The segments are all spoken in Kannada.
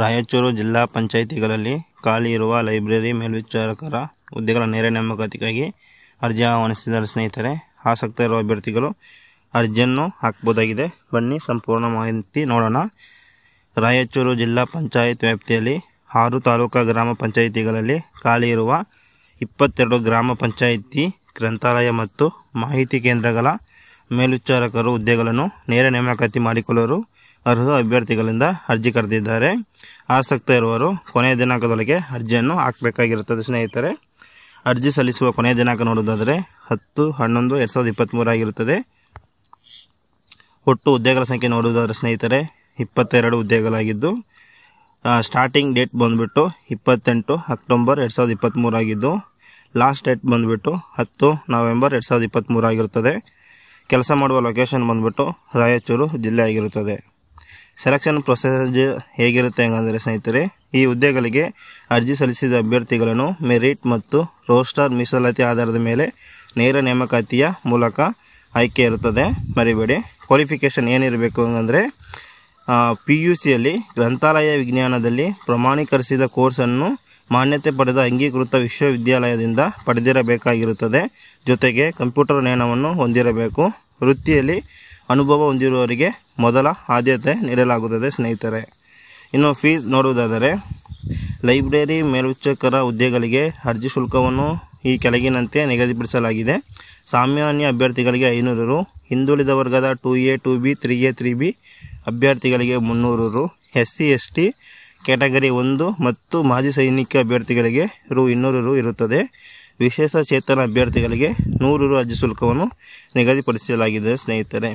ರಾಯಚೂರು ಜಿಲ್ಲಾ ಪಂಚಾಯಿತಿಗಳಲ್ಲಿ ಖಾಲಿ ಇರುವ ಲೈಬ್ರರಿ ಮೇಲ್ವಿಚಾರಕರ ಹುದ್ದೆಗಳ ನೇರ ನೇಮಕಾತಿಗಾಗಿ ಅರ್ಜಿ ಆಹ್ವಾನಿಸಿದ್ದಾರೆ ಸ್ನೇಹಿತರೆ ಆಸಕ್ತ ಇರುವ ಅಭ್ಯರ್ಥಿಗಳು ಅರ್ಜಿಯನ್ನು ಹಾಕ್ಬೋದಾಗಿದೆ ಬನ್ನಿ ಸಂಪೂರ್ಣ ಮಾಹಿತಿ ನೋಡೋಣ ರಾಯಚೂರು ಜಿಲ್ಲಾ ಪಂಚಾಯತ್ ವ್ಯಾಪ್ತಿಯಲ್ಲಿ ಆರು ತಾಲೂಕಾ ಗ್ರಾಮ ಪಂಚಾಯಿತಿಗಳಲ್ಲಿ ಖಾಲಿ ಇರುವ ಇಪ್ಪತ್ತೆರಡು ಗ್ರಾಮ ಪಂಚಾಯಿತಿ ಗ್ರಂಥಾಲಯ ಮತ್ತು ಮಾಹಿತಿ ಕೇಂದ್ರಗಳ ಮೇಲ್ವಿಚಾರಕರು ಹುದ್ದೆಗಳನ್ನು ನೇರ ನೇಮಕಾತಿ ಮಾಡಿಕೊಳ್ಳಲು ಅರ್ಹ ಅಭ್ಯರ್ಥಿಗಳಿಂದ ಅರ್ಜಿ ಕರೆದಿದ್ದಾರೆ ಆಸಕ್ತ ಇರುವವರು ಕೊನೆಯ ದಿನಾಂಕದೊಳಗೆ ಅರ್ಜಿಯನ್ನು ಹಾಕಬೇಕಾಗಿರುತ್ತದೆ ಸ್ನೇಹಿತರೆ ಅರ್ಜಿ ಸಲ್ಲಿಸುವ ಕೊನೆಯ ದಿನಾಂಕ ನೋಡೋದಾದರೆ ಹತ್ತು ಹನ್ನೊಂದು ಎರಡು ಸಾವಿರದ ಇಪ್ಪತ್ತ್ಮೂರಾಗಿರುತ್ತದೆ ಒಟ್ಟು ಹುದ್ದೆಗಳ ಸಂಖ್ಯೆ ನೋಡುವುದಾದರೆ ಸ್ನೇಹಿತರೆ ಇಪ್ಪತ್ತೆರಡು ಹುದ್ದೆಗಳಾಗಿದ್ದು ಸ್ಟಾರ್ಟಿಂಗ್ ಡೇಟ್ ಬಂದುಬಿಟ್ಟು ಇಪ್ಪತ್ತೆಂಟು ಅಕ್ಟೋಬರ್ ಎರಡು ಸಾವಿರದ ಇಪ್ಪತ್ತ್ಮೂರಾಗಿದ್ದು ಲಾಸ್ಟ್ ಡೇಟ್ ಬಂದುಬಿಟ್ಟು ಹತ್ತು ನವೆಂಬರ್ ಎರಡು ಸಾವಿರದ ಇಪ್ಪತ್ತ್ಮೂರಾಗಿರುತ್ತದೆ ಕೆಲಸ ಮಾಡುವ ಲೊಕೇಶನ್ ಬಂದುಬಿಟ್ಟು ರಾಯಚೂರು ಜಿಲ್ಲೆ ಆಗಿರುತ್ತದೆ ಸೆಲೆಕ್ಷನ್ ಪ್ರೊಸೆಸ್ ಹೇಗಿರುತ್ತೆ ಹಂಗಂದರೆ ಸ್ನೇಹಿತರೆ ಈ ಹುದ್ದೆಗಳಿಗೆ ಅರ್ಜಿ ಸಲ್ಲಿಸಿದ ಅಭ್ಯರ್ಥಿಗಳನ್ನು ಮೆರಿಟ್ ಮತ್ತು ರೋಸ್ಟರ್ ಮೀಸಲಾತಿ ಆಧಾರದ ಮೇಲೆ ನೇರ ನೇಮಕಾತಿಯ ಮೂಲಕ ಆಯ್ಕೆ ಇರುತ್ತದೆ ಮರಿಬೇಡಿ ಕ್ವಾಲಿಫಿಕೇಷನ್ ಏನಿರಬೇಕು ಅಂದರೆ ಪಿ ಯು ಸಿಯಲ್ಲಿ ಗ್ರಂಥಾಲಯ ವಿಜ್ಞಾನದಲ್ಲಿ ಪ್ರಮಾಣೀಕರಿಸಿದ ಕೋರ್ಸನ್ನು ಮಾನ್ಯತೆ ಪಡೆದ ಅಂಗೀಕೃತ ವಿಶ್ವವಿದ್ಯಾಲಯದಿಂದ ಪಡೆದಿರಬೇಕಾಗಿರುತ್ತದೆ ಜೊತೆಗೆ ಕಂಪ್ಯೂಟರ್ ಜ್ಞಾನವನ್ನು ಹೊಂದಿರಬೇಕು ವೃತ್ತಿಯಲ್ಲಿ ಅನುಭವ ಹೊಂದಿರುವವರಿಗೆ ಮೊದಲ ಆದ್ಯತೆ ನೀಡಲಾಗುತ್ತದೆ ಸ್ನೇಹಿತರೆ ಇನ್ನು ಫೀಸ್ ನೋಡುವುದಾದರೆ ಲೈಬ್ರರಿ ಮೇಲ್ವಿಚಕರ ಹುದ್ದೆಗಳಿಗೆ ಅರ್ಜಿ ಶುಲ್ಕವನ್ನು ಈ ಕೆಳಗಿನಂತೆ ನಿಗದಿಪಡಿಸಲಾಗಿದೆ ಸಾಮಾನ್ಯ ಅಭ್ಯರ್ಥಿಗಳಿಗೆ ಐನೂರು ರು ಹಿಂದುಳಿದ ವರ್ಗದ two A two B three A three B ಅಭ್ಯರ್ಥಿಗಳಿಗೆ ಮುನ್ನೂರು ರು S C S T category ಒಂದು ಮತ್ತು ಮಾಜಿ ಸೈನಿಕ ಅಭ್ಯರ್ಥಿಗಳಿಗೆ ರು ಇನ್ನೂರು ರು ಇರುತ್ತದೆ ವಿಶೇಷ ಚೇತನ ಅಭ್ಯರ್ಥಿಗಳಿಗೆ ನೂರು ರು ಅರ್ಜಿ ಶುಲ್ಕವನ್ನು ನಿಗದಿಪಡಿಸಲಾಗಿದೆ ಸ್ನೇಹಿತರೆ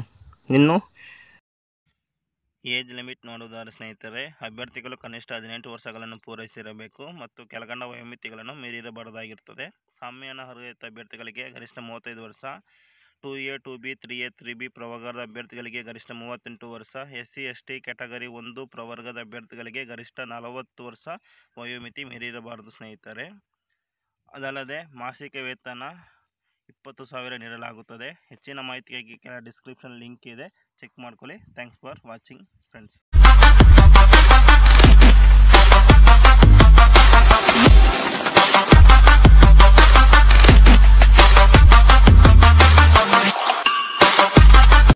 ಇನ್ನು ಏಜ್ ಲಿಮಿಟ್ ನೋಡುವುದಾದ್ರೆ ಸ್ನೇಹಿತರೆ ಅಭ್ಯರ್ಥಿಗಳು ಕನಿಷ್ಠ ಹದಿನೆಂಟು ವರ್ಷಗಳನ್ನು ಪೂರೈಸಿರಬೇಕು ಮತ್ತು ಕೆಳಗಂಡ ವಯೋಮಿತಿಗಳನ್ನು ಮೀರಿರಬಾರದಾಗಿರುತ್ತದೆ ಸಾಮ್ಯಾನ ಅರ್ಹತೆ ಅಭ್ಯರ್ಥಿಗಳಿಗೆ ಗರಿಷ್ಠ ಮೂವತ್ತೈದು ವರ್ಷ two A two B three A three B ಪ್ರವರ್ಗದ ಅಭ್ಯರ್ಥಿಗಳಿಗೆ ಗರಿಷ್ಠ ಮೂವತ್ತೆಂಟು ವರ್ಷ S C S T category ಒಂದು ಪ್ರವರ್ಗದ ಅಭ್ಯರ್ಥಿಗಳಿಗೆ ಗರಿಷ್ಠ ನಲವತ್ತು ವರ್ಷ ವಯೋಮಿತಿ ಮೀರಿರಬಾರದು ಸ್ನೇಹಿತರೆ ಅದಲ್ಲದೆ ಮಾಸಿಕ ವೇತನ ಇಪ್ಪತ್ತು ಸಾವಿರ ನೀಡಲಾಗುತ್ತದೆ ಹೆಚ್ಚಿನ ಮಾಹಿತಿಗಾಗಿ ಕೆಲ ಡಿಸ್ಕ್ರಿಪ್ಷನ್ ಲಿಂಕ್ ಇದೆ ಚೆಕ್ ಮಾಡ್ಕೊಳ್ಳಿ ಥ್ಯಾಂಕ್ಸ್ ಫಾರ್ ವಾಚಿಂಗ್ ಫ್ರೆಂಡ್ಸ್